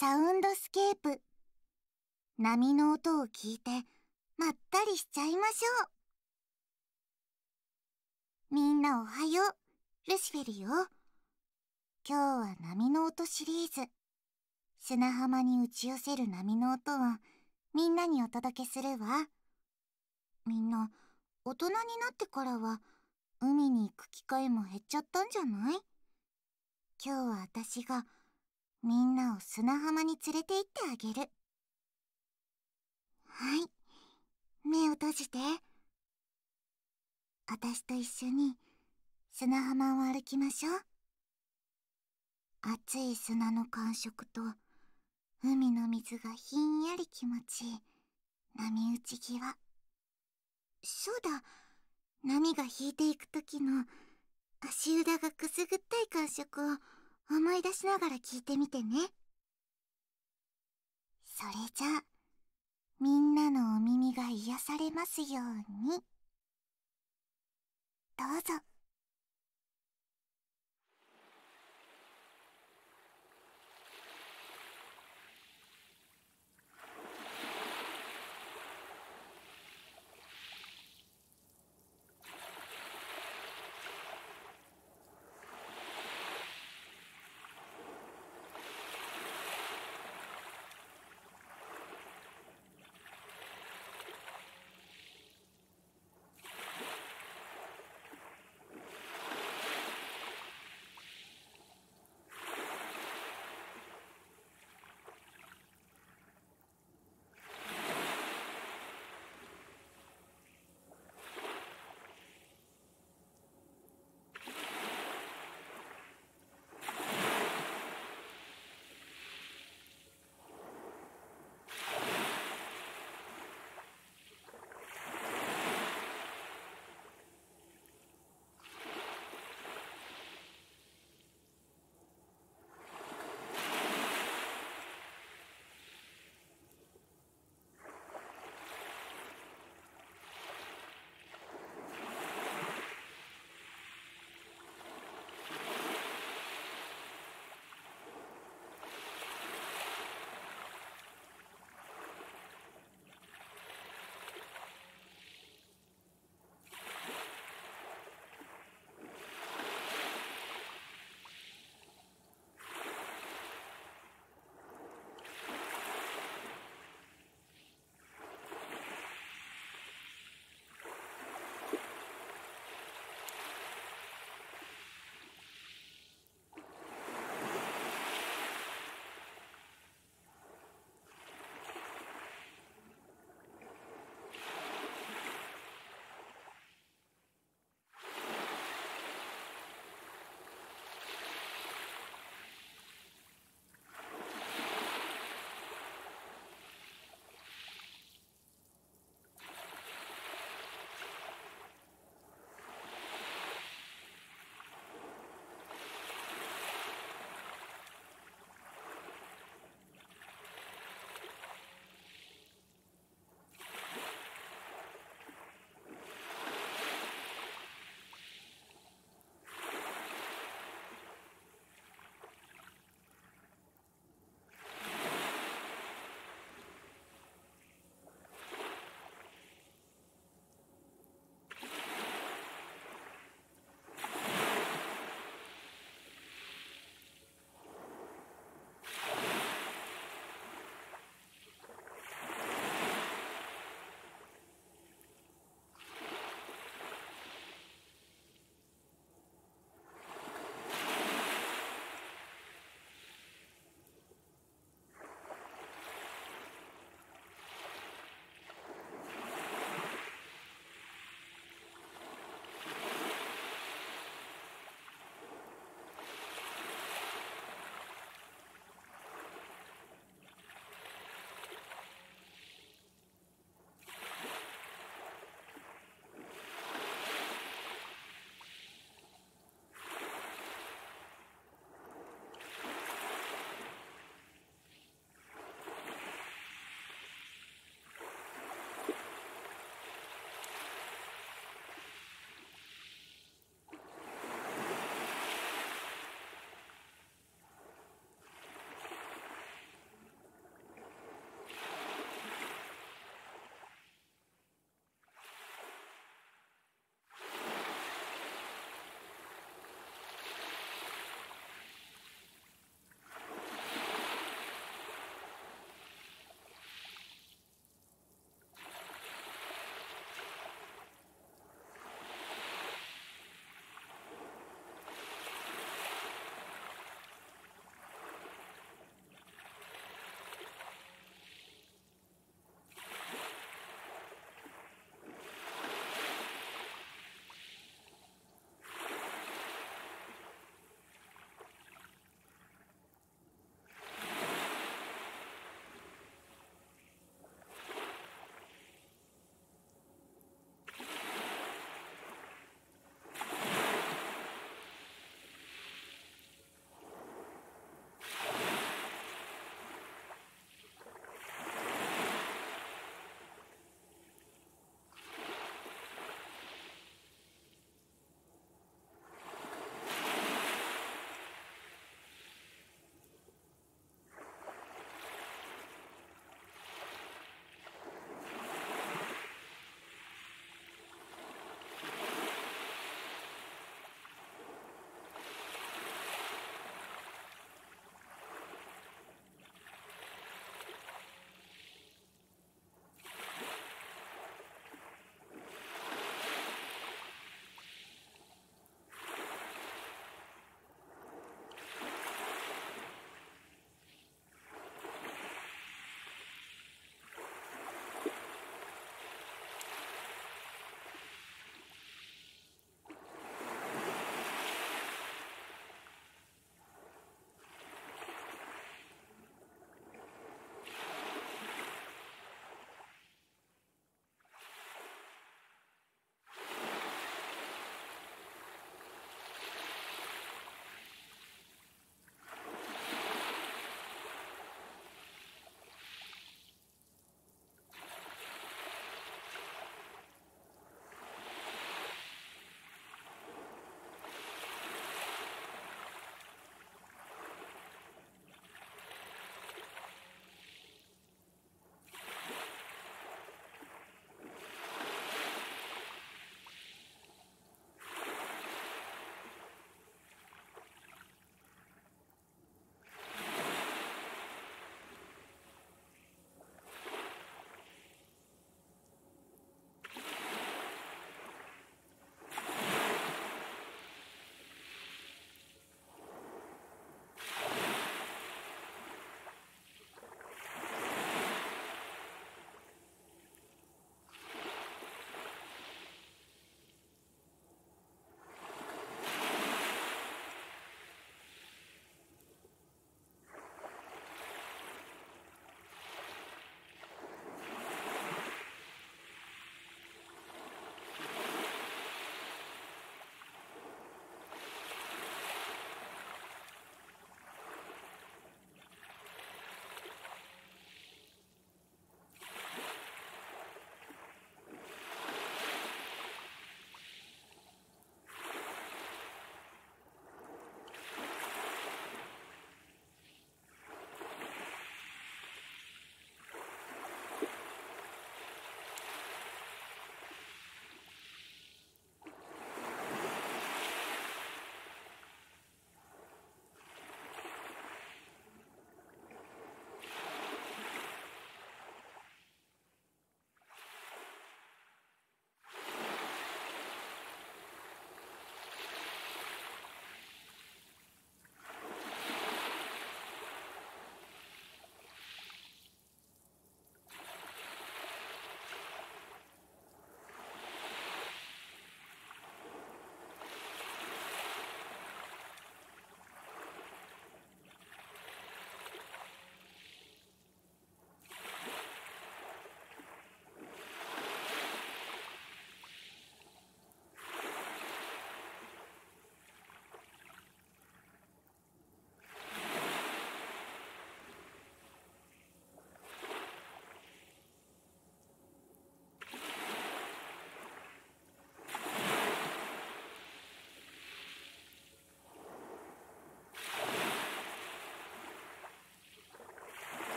サウンドスケープ。波の音を聞いて、まったりしちゃいましょう。みんなおはよう、ルシフェルよ。今日は波の音シリーズ。砂浜に打ち寄せる波の音をみんなにお届けするわ。みんな、大人になってからは、海に行く機会も減っちゃったんじゃない今日は私がみんなを砂浜に連れて行ってあげる。はい。目を閉じて。私と一緒に砂浜を歩きましょう。熱い砂の感触と海の水がひんやり気持ちいい波打ち際。そうだ、波が引いていく時の足裏がくすぐったい感触を思い出しながら聞いてみてね。それじゃみんなのお耳が癒されますように。どうぞ。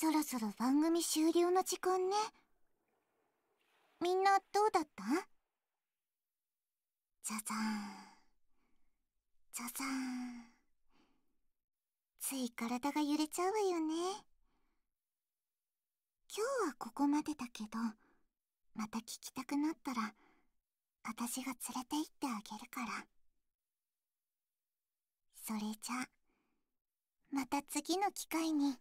そろそろ番組終了の時間ねみんなどうだったじゃじゃーんじゃじゃーんつい体が揺れちゃうわよね今日はここまでだけどまた聞きたくなったら私が連れて行ってあげるからそれじゃまた次の機会に。